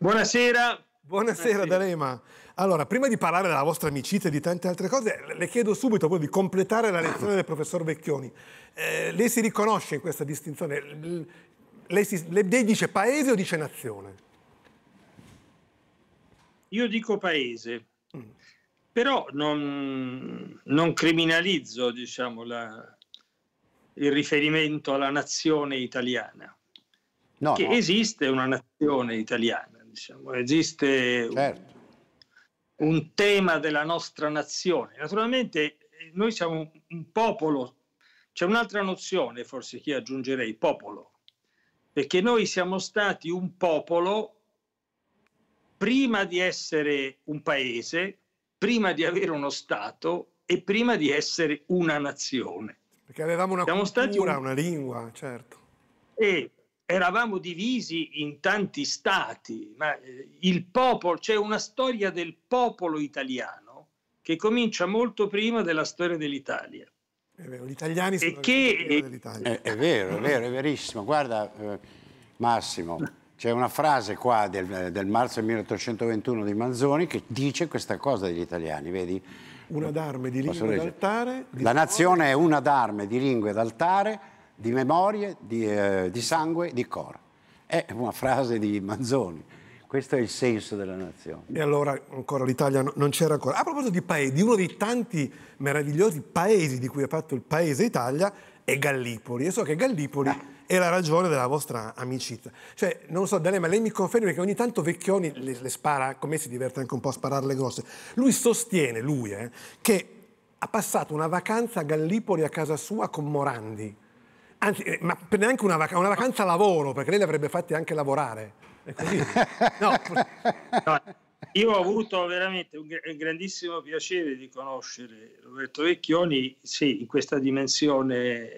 Buonasera. Buonasera Buonasera D'Alema. Allora, prima di parlare della vostra amicizia e di tante altre cose, le chiedo subito proprio di completare la lezione del professor Vecchioni. Eh, lei si riconosce in questa distinzione? Lei, si, lei dice paese o dice nazione? Io dico paese, mm. però non, non criminalizzo diciamo, la, il riferimento alla nazione italiana, no, che no. esiste una nazione italiana diciamo, esiste certo. un, un tema della nostra nazione. Naturalmente noi siamo un, un popolo, c'è un'altra nozione forse che aggiungerei, popolo, perché noi siamo stati un popolo prima di essere un paese, prima di avere uno Stato e prima di essere una nazione. Perché avevamo una siamo cultura, un... una lingua, certo. E eravamo divisi in tanti stati, ma eh, il popolo, c'è cioè una storia del popolo italiano che comincia molto prima della storia dell'Italia. È vero, gli italiani sono e che... dell'Italia. È, è, vero, è vero, è verissimo. Guarda eh, Massimo, c'è una frase qua del, del marzo 1821 di Manzoni che dice questa cosa degli italiani, vedi? Una d'arme di lingue d'altare. La nazione è una d'arme di lingue d'altare di memorie, di, eh, di sangue, di cor. È una frase di Manzoni. Questo è il senso della nazione. E allora ancora l'Italia non c'era ancora. A proposito di paesi, uno dei tanti meravigliosi paesi di cui è fatto il paese Italia è Gallipoli. E so che Gallipoli ah. è la ragione della vostra amicizia. Cioè, non so, Daniele, ma lei mi conferma che ogni tanto Vecchioni le, le spara, come si diverte anche un po' a spararle grosse. Lui sostiene, lui, eh, che ha passato una vacanza a Gallipoli a casa sua con Morandi anzi, eh, ma neanche una, vac una vacanza lavoro, perché lei le avrebbe fatte anche lavorare. No. no, io ho avuto veramente un grandissimo piacere di conoscere Roberto Vecchioni, sì, in questa dimensione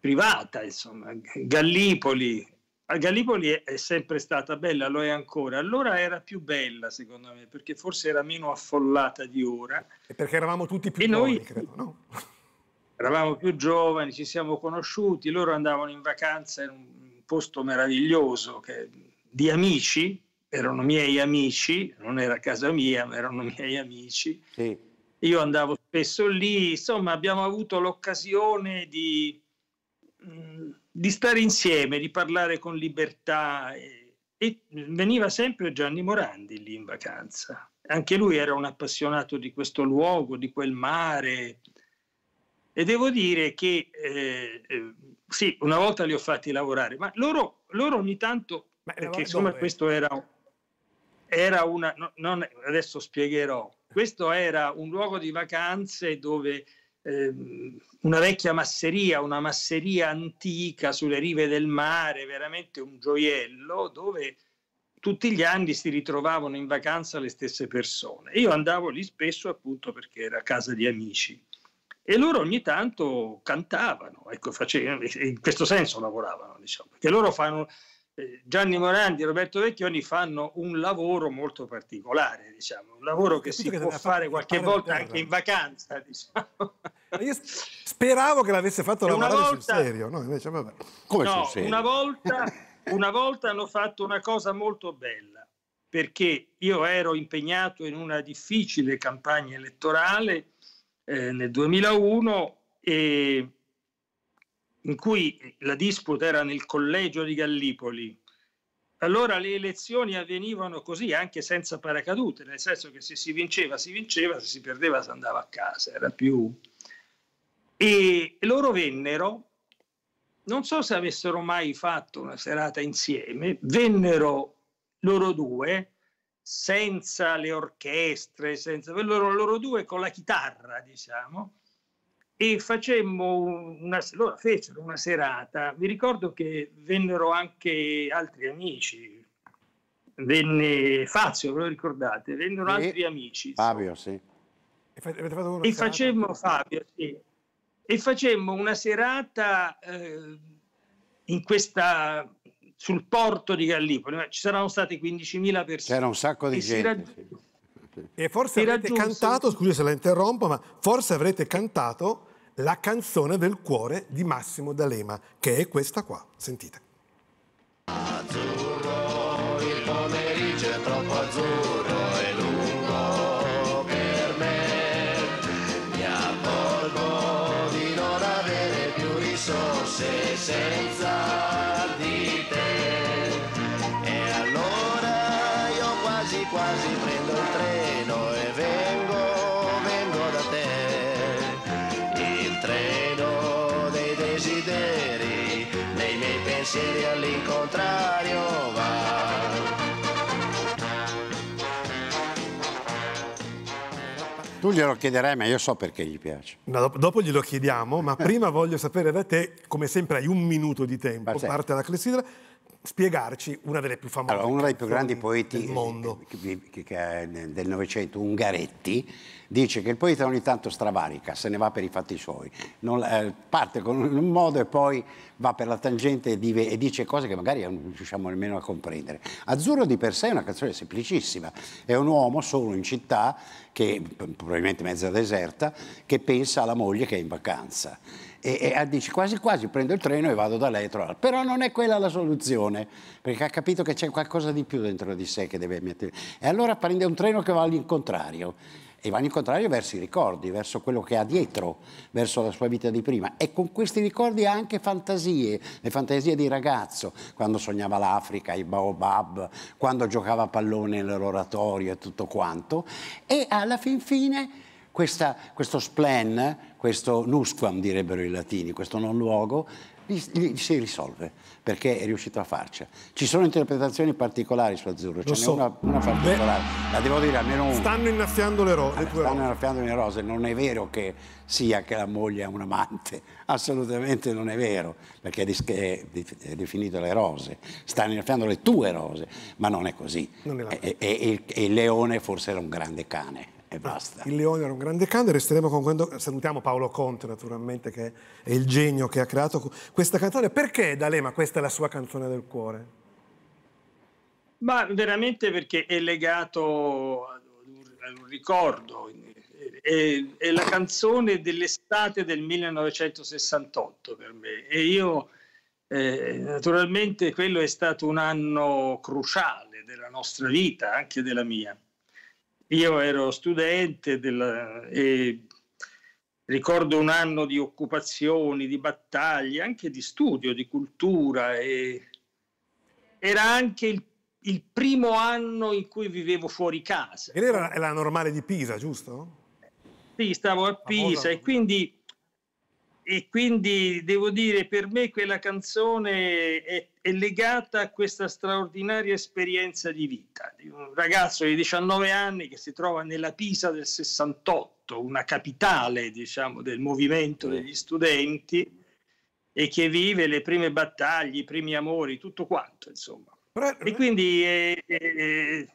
privata, insomma, Gallipoli. A ah, Gallipoli è, sempre stata bella, lo è ancora. Allora era più bella, secondo me, perché forse era meno affollata di ora. E perché eravamo tutti più e noi, credo, no? eravamo più giovani, ci siamo conosciuti, loro andavano in vacanza in un posto meraviglioso che, di amici, erano miei amici, non era casa mia, ma erano miei amici. Sì. Io andavo spesso lì, insomma abbiamo avuto l'occasione di, mm, di stare insieme, di parlare con libertà e, e veniva sempre Gianni Morandi lì in vacanza. Anche lui era un appassionato di questo luogo, di quel mare, e devo dire che eh, eh, sì, una volta li ho fatti lavorare, ma loro, loro ogni tanto, ma perché insomma dove? questo era, era una, no, non, adesso spiegherò, questo era un luogo di vacanze dove eh, una vecchia masseria, una masseria antica sulle rive del mare, veramente un gioiello, dove tutti gli anni si ritrovavano in vacanza le stesse persone. Io andavo lì spesso appunto perché era casa di amici e loro ogni tanto cantavano, ecco, facevano, in questo senso lavoravano, diciamo, perché loro fanno, eh, Gianni Morandi e Roberto Vecchioni fanno un lavoro molto particolare, diciamo, un lavoro che si che può fare qualche volta anche in vacanza. Diciamo. Io speravo che l'avesse fatto e lavorare volta, sul serio, no? Invece, vabbè. Come no, sul serio? Una volta, una volta hanno fatto una cosa molto bella, perché io ero impegnato in una difficile campagna elettorale eh, nel 2001 e in cui la disputa era nel collegio di Gallipoli. Allora le elezioni avvenivano così, anche senza paracadute, nel senso che se si vinceva si vinceva, se si perdeva si andava a casa, era più... E loro vennero, non so se avessero mai fatto una serata insieme, vennero loro due, senza le orchestre, senza loro, loro due con la chitarra, diciamo, e facemmo una, loro fecero una serata. Vi ricordo che vennero anche altri amici, venne Fazio, ve lo ricordate? Vennero e altri amici. Fabio, so. sì. E, fa- e facemmo Fabio, sì. E facemmo una serata eh, in questa sul porto di Gallipoli, ci saranno state 15.000 persone. C'era un sacco di gente. Raggi- E forse avrete cantato, scusi se la interrompo, ma forse avrete cantato la canzone del cuore di Massimo D'Alema, che è questa qua. Sentite. Azzurro, il pomeriggio è troppo azzurro Tu glielo chiederai, ma io so perché gli piace. No, dopo, dopo glielo chiediamo, ma prima voglio sapere da te, come sempre hai un minuto di tempo, Pazzesco. parte la clessidra, spiegarci una delle più famose. Allora, uno dei più grandi poeti del mondo. del Novecento, Ungaretti, dice che il poeta ogni tanto stravarica, se ne va per i fatti suoi, non, eh, parte con un modo e poi va per la tangente e, e, dice cose che magari non riusciamo nemmeno a comprendere. Azzurro di per sé è una canzone semplicissima, è un uomo solo in città che, probabilmente mezza deserta, che pensa alla moglie che è in vacanza. E, e, dice quasi quasi prendo il treno e vado da lei a trovarla. Però non è quella la soluzione, perché ha capito che c'è qualcosa di più dentro di sé che deve mettere. E allora prende un treno che va all'incontrario e vanno in contrario verso i ricordi, verso quello che ha dietro, verso la sua vita di prima. E con questi ricordi ha anche fantasie, le fantasie di ragazzo, quando sognava l'Africa, i baobab, quando giocava a pallone nell'oratorio e tutto quanto. E alla fin fine questa, questo splen, questo nusquam direbbero i latini, questo non luogo, li, si risolve perché è riuscito a farcela. Ci sono interpretazioni particolari su Azzurro, ce n'è so. una, una, particolare, Beh, la devo dire almeno una. Stanno innaffiando le, ro- allora, stanno innaffiando le rose, non è vero che sia che la moglie ha un amante, assolutamente non è vero, perché è, è definito le rose, stanno innaffiando le tue rose, ma non è così. Non e, e, e, e Leone forse era un grande cane e basta. Il Leone era un grande canto e resteremo con quando salutiamo Paolo Conte naturalmente che è il genio che ha creato questa canzone. Perché D'Alema questa è la sua canzone del cuore? Ma veramente perché è legato ad un ricordo, è, è la canzone dell'estate del 1968 per me e io eh, naturalmente quello è stato un anno cruciale della nostra vita, anche della mia io ero studente della, e ricordo un anno di occupazioni, di battaglie, anche di studio, di cultura. era anche il, il, primo anno in cui vivevo fuori casa. Ed era la normale di Pisa, giusto? Sì, stavo a Pisa a e quindi e quindi devo dire per me quella canzone è, è, legata a questa straordinaria esperienza di vita di un ragazzo di 19 anni che si trova nella Pisa del 68, una capitale diciamo, del movimento degli studenti e che vive le prime battaglie, i primi amori, tutto quanto insomma. E quindi eh, eh,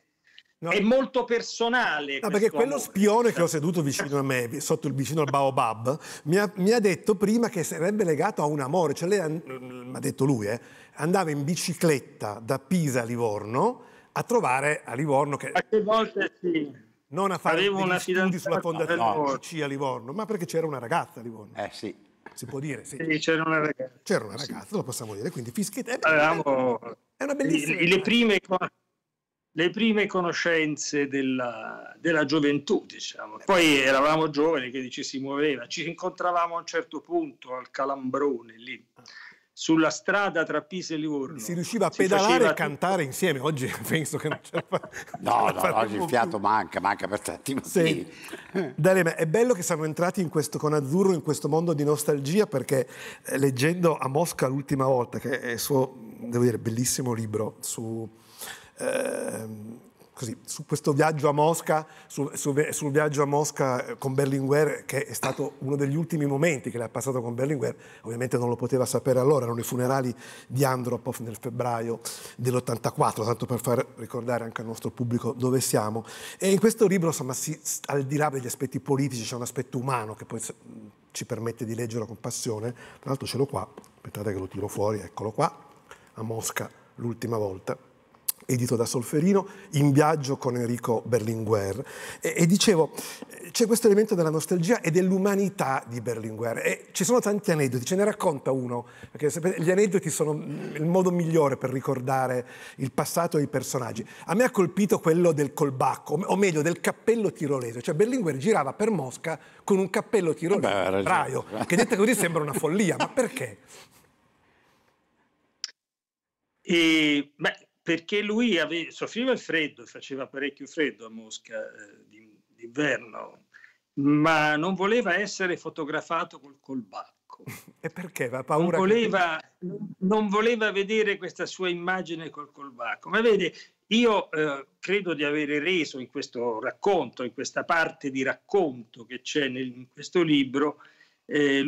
No. È molto personale. No, perché quello amore. spione che ho seduto vicino a me, sotto il vicino al Baobab, mi ha, mi ha detto prima che sarebbe legato a un amore. Cioè lei, mi ha detto lui, eh, andava in bicicletta da Pisa a Livorno a trovare a Livorno che... Qualche volte sì non a fare Avevo una studi sulla fondazione no. C a Livorno, ma perché c'era una ragazza a Livorno. Eh sì. Si può dire, sì. sì c'era una ragazza. C'era una ragazza, sì. lo possiamo dire, quindi fischietta. È, eh, Avevamo... è una bellissima... Le, le prime le prime conoscenze della, della gioventù, diciamo. Poi eravamo giovani che ci si muoveva, ci incontravamo a un certo punto al Calambrone lì sulla strada tra Pisa e Livorno. Si riusciva a si pedalare e cantare insieme. Oggi penso che non ce la fa. no, no, no oggi il fiato più. manca, manca per tanti motivi. Sì. D'Alema, è bello che siamo entrati questo, con Azzurro in questo mondo di nostalgia perché eh, leggendo a Mosca l'ultima volta, che è il suo, devo dire, bellissimo libro su Ehm, così, su questo viaggio a Mosca, su, su, sul viaggio a Mosca eh, con Berlinguer, che è stato uno degli ultimi momenti che l'ha passato con Berlinguer, ovviamente non lo poteva sapere allora, erano i funerali di Andropov nel febbraio dell'84, tanto per far ricordare anche al nostro pubblico dove siamo. E in questo libro, insomma, si, al di là degli aspetti politici, c'è un aspetto umano che poi ci permette di leggerlo con passione. Tra l'altro ce l'ho qua, aspettate che lo tiro fuori, eccolo qua, a Mosca l'ultima volta edito da Solferino, in viaggio con Enrico Berlinguer. E, e dicevo, c'è questo elemento della nostalgia e dell'umanità di Berlinguer. E ci sono tanti aneddoti, ce ne racconta uno, perché sapete, gli aneddoti sono il modo migliore per ricordare il passato e i personaggi. A me ha colpito quello del colbacco, o meglio del cappello tirolese, cioè Berlinguer girava per Mosca con un cappello tirolese, Beh, raio, che detta così sembra una follia, ma perché? E, beh, perché lui ave- soffriva il freddo, faceva parecchio freddo a Mosca eh, d'inverno, ma non voleva essere fotografato col colbacco. E perché? Aveva paura? Non voleva, che... non voleva vedere questa sua immagine col colbacco. Ma vede, io eh, credo di avere reso in questo racconto, in questa parte di racconto che c'è nel, in questo libro, eh,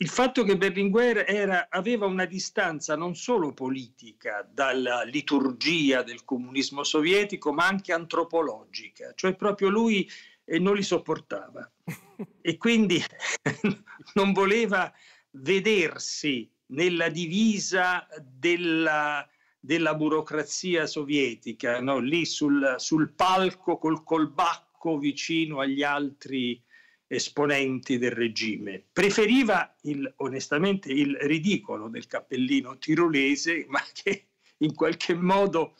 il fatto che Berlinguer era, aveva una distanza non solo politica dalla liturgia del comunismo sovietico, ma anche antropologica, cioè proprio lui eh, non li sopportava e quindi non voleva vedersi nella divisa della, della burocrazia sovietica, no? lì sul, sul palco col colbacco vicino agli altri esponenti del regime. Preferiva il, onestamente il ridicolo del cappellino tirolese, ma che in qualche modo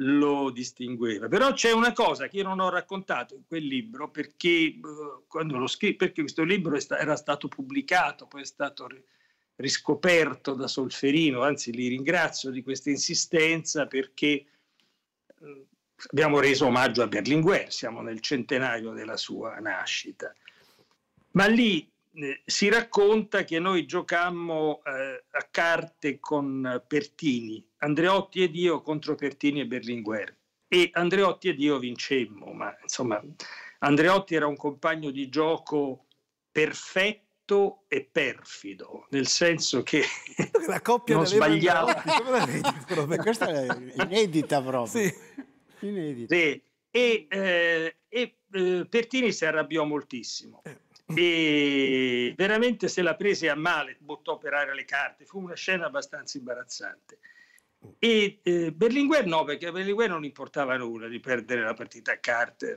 lo distingueva. Però c'è una cosa che io non ho raccontato in quel libro, perché, eh, quando l'ho scritto, perché questo libro era stato pubblicato, poi è stato riscoperto da Solferino, anzi li ringrazio di questa insistenza perché eh, abbiamo reso omaggio a Berlinguer, siamo nel centenario della sua nascita. Ma lì eh, si racconta che noi giocammo eh, a carte con Pertini, Andreotti ed io contro Pertini e Berlinguer. E Andreotti ed io vincemmo, ma insomma Andreotti era un compagno di gioco perfetto e perfido, nel senso che la coppia non sbagliava. Questa è inedita proprio. Sì. Inedito. Sì. E, eh, e eh, Pertini si arrabbiò moltissimo eh. e veramente se la prese a male, buttò per aria le carte, fu una scena abbastanza imbarazzante. E eh, Berlinguer no, perché a Berlinguer non importava nulla di perdere la partita a carte,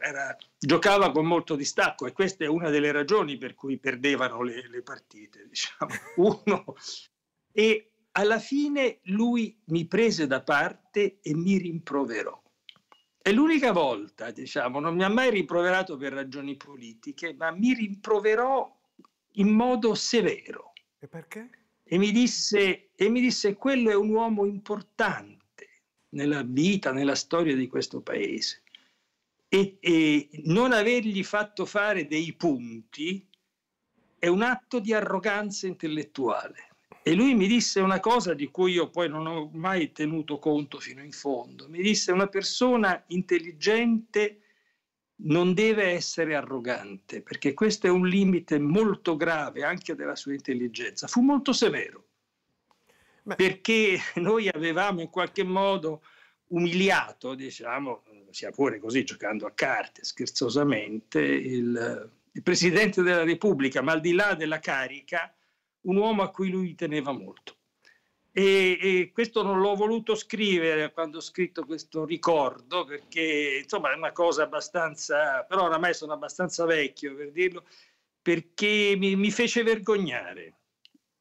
era, giocava con molto distacco e questa è una delle ragioni per cui perdevano le, le partite, diciamo. Uno, e alla fine lui mi prese da parte e mi rimproverò. È l'unica volta, diciamo, non mi ha mai rimproverato per ragioni politiche, ma mi rimproverò in modo severo. E perché? E mi disse, e mi disse quello è un uomo importante nella vita, nella storia di questo paese. E, e non avergli fatto fare dei punti è un atto di arroganza intellettuale e lui mi disse una cosa di cui io poi non ho mai tenuto conto fino in fondo. Mi disse una persona intelligente non deve essere arrogante, perché questo è un limite molto grave anche della sua intelligenza. Fu molto severo, Beh. perché noi avevamo in qualche modo umiliato, diciamo, sia pure così giocando a carte scherzosamente, il, il Presidente della Repubblica, ma al di là della carica, un uomo a cui lui teneva molto. E, e, questo non l'ho voluto scrivere quando ho scritto questo ricordo perché insomma è una cosa abbastanza, però oramai sono abbastanza vecchio per dirlo, perché mi, mi fece vergognare.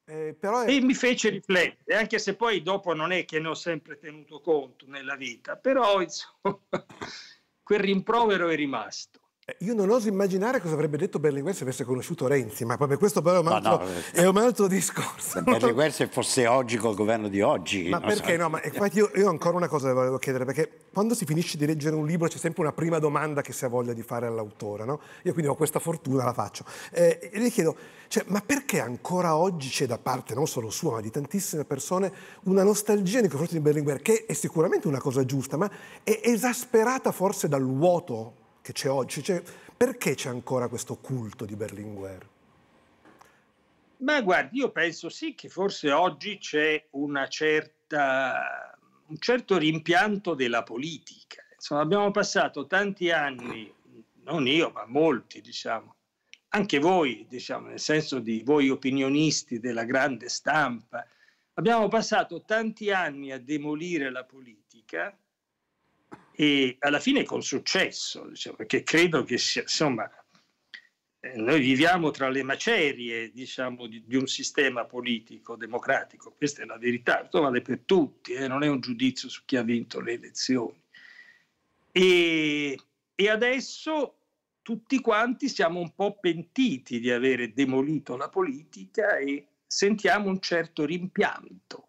Eh, è... E mi fece riflettere, anche se poi dopo non è che ne ho sempre tenuto conto nella vita, però insomma quel rimprovero è rimasto. Eh, io non oso immaginare cosa avrebbe detto Berlinguer se avesse conosciuto Renzi, ma proprio questo però è un altro, no, È un altro discorso. Se Berlinguer se fosse oggi col governo di oggi. Ma perché so. no? Ma infatti io, io, ancora una cosa volevo chiedere, perché quando si finisce di leggere un libro c'è sempre una prima domanda che si ha voglia di fare all'autore, no? Io quindi ho questa fortuna, la faccio. Eh, e gli chiedo, cioè, ma perché ancora oggi c'è da parte, non solo sua, ma di tantissime persone, una nostalgia nei confronti di Berlinguer, che è sicuramente una cosa giusta, ma è esasperata forse dal vuoto che c'è oggi. Cioè, perché c'è ancora questo culto di Berlinguer? Ma guardi, io penso sì che forse oggi c'è certa, un certo rimpianto della politica. Insomma, abbiamo passato tanti anni, non io, ma molti, diciamo, anche voi, diciamo, nel senso di voi opinionisti della grande stampa, abbiamo passato tanti anni a demolire la politica e alla fine con successo, diciamo, perché credo che sia, insomma, eh, noi viviamo tra le macerie diciamo, di, di, un sistema politico democratico, questa è la verità, questo vale per tutti, eh? non è un giudizio su chi ha vinto le elezioni. E, e adesso tutti quanti siamo un po' pentiti di avere demolito la politica e sentiamo un certo rimpianto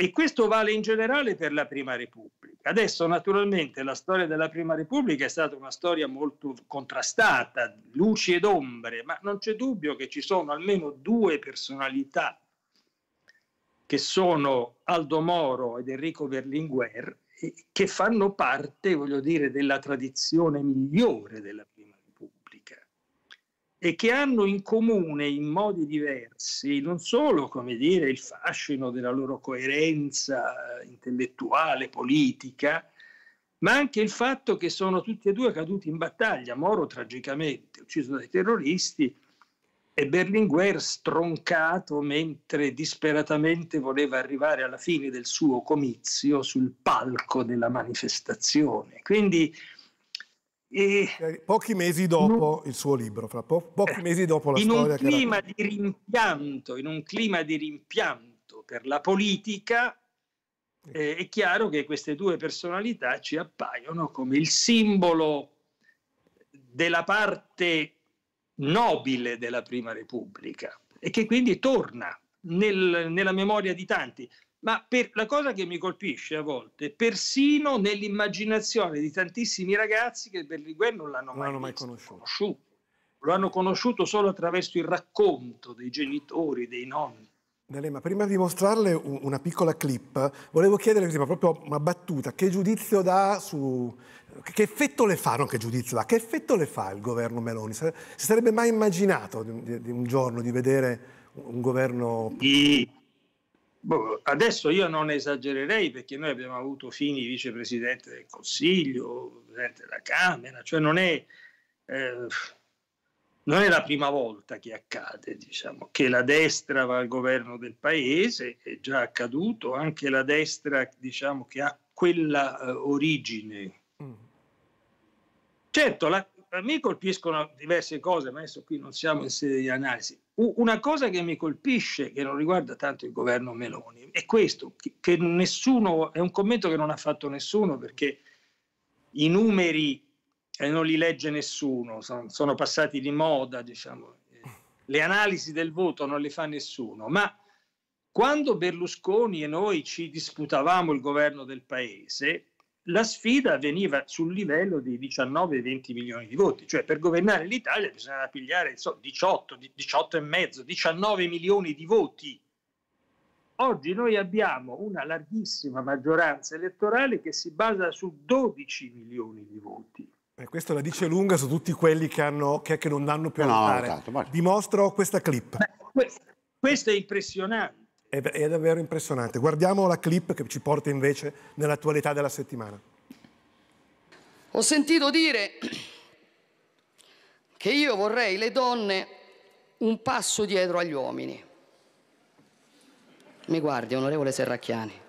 e questo vale in generale per la Prima Repubblica. Adesso naturalmente la storia della Prima Repubblica è stata una storia molto contrastata, luci ed ombre, ma non c'è dubbio che ci sono almeno due personalità che sono Aldo Moro ed Enrico Berlinguer che fanno parte, voglio dire, della tradizione migliore della Prima e che hanno in comune in modi diversi non solo come dire, il fascino della loro coerenza eh, intellettuale, politica, ma anche il fatto che sono tutti e due caduti in battaglia, Moro tragicamente ucciso dai terroristi e Berlinguer stroncato mentre disperatamente voleva arrivare alla fine del suo comizio sul palco della manifestazione. Quindi e pochi mesi dopo il suo libro, fra po- pochi eh, mesi dopo la in storia. Un clima di rimpianto, in un clima di rimpianto per la politica, eh, è chiaro che queste due personalità ci appaiono come il simbolo della parte nobile della Prima Repubblica e che quindi torna nel, nella memoria di tanti. Ma per, la cosa che mi colpisce a volte, persino nell'immaginazione di tantissimi ragazzi che Berlinguer non l'hanno, non mai, l'hanno mai conosciuto. conosciuto. Lo hanno conosciuto solo attraverso il racconto dei genitori, dei nonni. D'Alema, prima di mostrarle una piccola clip, volevo chiedere proprio una battuta. Che giudizio dà su... Che effetto le fa, non che giudizio dà, che effetto le fa il governo Meloni? Si sarebbe mai immaginato di un giorno di vedere un governo... Sì, Boh, adesso io non esagererei perché noi abbiamo avuto Fini vicepresidente del Consiglio, presidente della Camera, cioè non è, eh, non è la prima volta che accade, diciamo, che la destra va al governo del paese, è già accaduto, anche la destra diciamo, che ha quella eh, origine. Mm. Certo, la, a me colpiscono diverse cose, ma adesso qui non siamo in sede di analisi. Una cosa che mi colpisce, che non riguarda tanto il governo Meloni, è questo, che nessuno, è un commento che non ha fatto nessuno perché i numeri eh, non li legge nessuno, sono, sono passati di moda, diciamo. le analisi del voto non le fa nessuno, ma quando Berlusconi e noi ci disputavamo il governo del paese, la sfida veniva sul livello di 19-20 milioni di voti, cioè per governare l'Italia bisognava pigliare so, 18, 18,5, 19 milioni di voti. Oggi noi abbiamo una larghissima maggioranza elettorale che si basa su 12 milioni di voti. E eh, questo la dice lunga su tutti quelli che, hanno, che, che non danno più a eh no, votare. Tanto, Dimostro questa clip. Beh, questo, questo è impressionante. È, è davvero impressionante. Guardiamo la clip che ci porta invece nell'attualità della settimana. Ho sentito dire che io vorrei le donne un passo dietro agli uomini. Mi guardi, onorevole Serracchiani,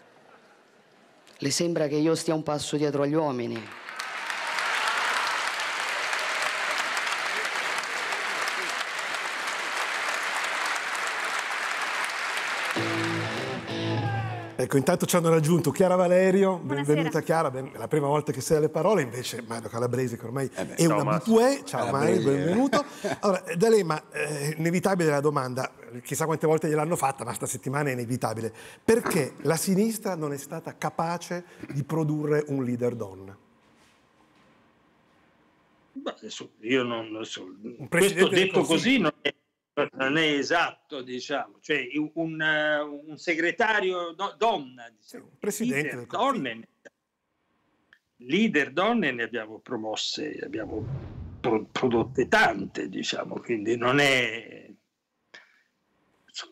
le sembra che io stia un passo dietro agli uomini? Ecco, intanto ci hanno raggiunto Chiara Valerio, Buonasera. benvenuta Chiara, ben, è la prima volta che sei alle parole, invece Mario Calabrese che ormai eh beh, è una abitué, ciao Mario, eh. benvenuto. Allora, D'Alema, eh, inevitabile la domanda, chissà quante volte gliel'hanno fatta, ma sta settimana è inevitabile, perché la sinistra non è stata capace di produrre un leader donna? Beh, adesso io non lo so. Questo detto così non è non è esatto, diciamo, cioè un, eh, un segretario do, donna, diciamo, un presidente leader, donne, leader donne ne abbiamo promosse, abbiamo pro, prodotte tante, diciamo, quindi non è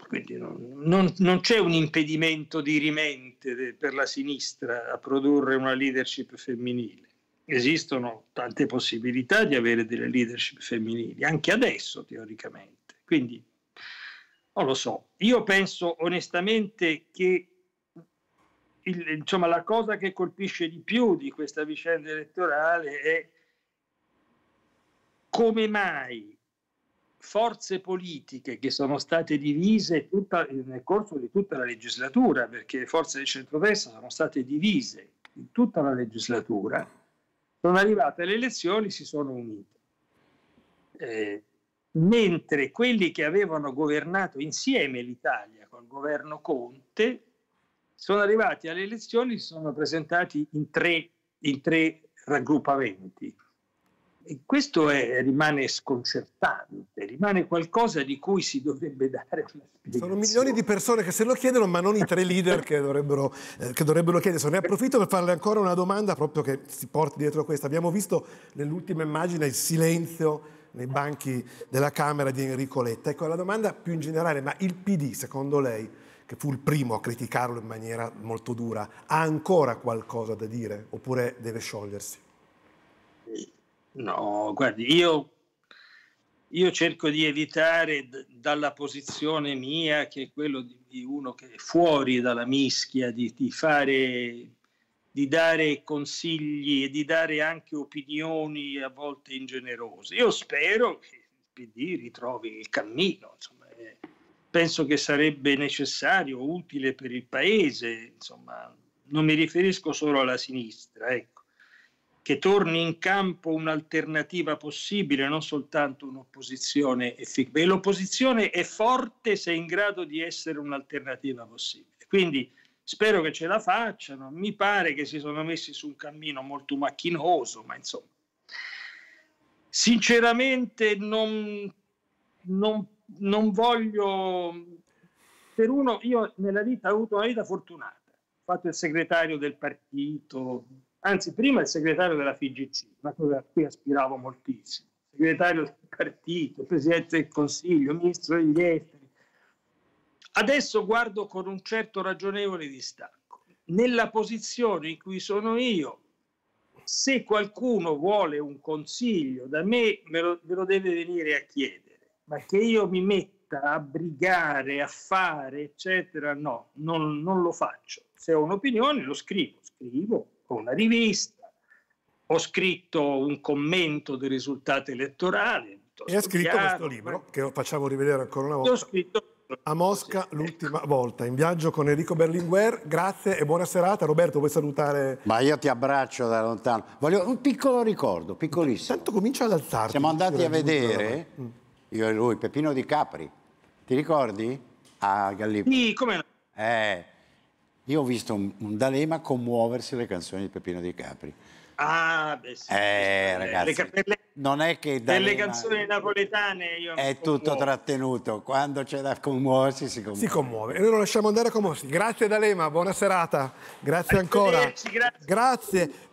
quindi non, non, non c'è un impedimento di rimente per la sinistra a produrre una leadership femminile. Esistono tante possibilità di avere delle leadership femminili, anche adesso teoricamente quindi, non lo so, io penso onestamente che il, insomma, la cosa che colpisce di più di questa vicenda elettorale è come mai forze politiche che sono state divise tutta, nel corso di tutta la legislatura, perché le forze del centrodestra sono state divise in tutta la legislatura, sono arrivate alle elezioni e si sono unite. Eh, mentre quelli che avevano governato insieme l'Italia col governo Conte sono arrivati alle elezioni, si sono presentati in tre, in tre raggruppamenti. E questo è, rimane sconcertante, rimane qualcosa di cui si dovrebbe dare una spiegazione. Sono milioni di persone che se lo chiedono, ma non i tre leader che dovrebbero, eh, che dovrebbero chiederselo. Ne approfitto per farle ancora una domanda proprio che si porti dietro questa. Abbiamo visto nell'ultima immagine il silenzio nei banchi della Camera di Enrico Letta. Ecco, la domanda più in generale, ma il PD, secondo lei, che fu il primo a criticarlo in maniera molto dura, ha ancora qualcosa da dire oppure deve sciogliersi? No, guardi, io, io cerco di evitare d- dalla posizione mia, che è quella di, uno che è fuori dalla mischia, di, di fare di dare consigli e di dare anche opinioni a volte ingenerose. Io spero che il PD ritrovi il cammino, insomma, eh, penso che sarebbe necessario, utile per il Paese, insomma, non mi riferisco solo alla sinistra, ecco, che torni in campo un'alternativa possibile, non soltanto un'opposizione efficace. L'opposizione è forte se è in grado di essere un'alternativa possibile. Quindi Spero che ce la facciano. Mi pare che si sono messi su un cammino molto macchinoso, ma insomma, sinceramente non, non, non voglio. Per uno, io nella vita ho avuto una vita fortunata. Ho fatto il segretario del partito, anzi, prima il segretario della FIGC, una cosa a cui aspiravo moltissimo segretario del partito, presidente del consiglio, ministro degli esteri, Adesso guardo con un certo ragionevole distacco. Nella posizione in cui sono io, se qualcuno vuole un consiglio da me, me lo, me lo deve venire a chiedere, ma che io mi metta a brigare, a fare, eccetera, no, non, non lo faccio. Se ho un'opinione lo scrivo, scrivo, ho una rivista, ho scritto un commento dei risultati elettorali. E ha scritto chiaro, questo libro, ma... che facciamo rivedere ancora una volta. Ho scritto a Mosca l'ultima volta in viaggio con Enrico Berlinguer. Grazie e buona serata. Roberto, vuoi salutare? Ma io ti abbraccio da lontano. Voglio un piccolo ricordo, piccolissimo. Tanto comincia ad alzarti. Siamo andati a vedere, mm. io e lui, Peppino Di Capri. Ti ricordi? A Gallipoli. Sì, come Eh, io ho visto un, un D'Alema commuoversi le canzoni di Peppino Di Capri. Ah, beh, sì, eh, sì, ragazzi, capelle, non è che dalle canzoni napoletane io è tutto trattenuto, quando c'è da commuoversi si commuove. Si commuove. Noi lo lasciamo andare a commuoversi. Grazie D'Alema, buona serata. Grazie ancora. Grazie. grazie.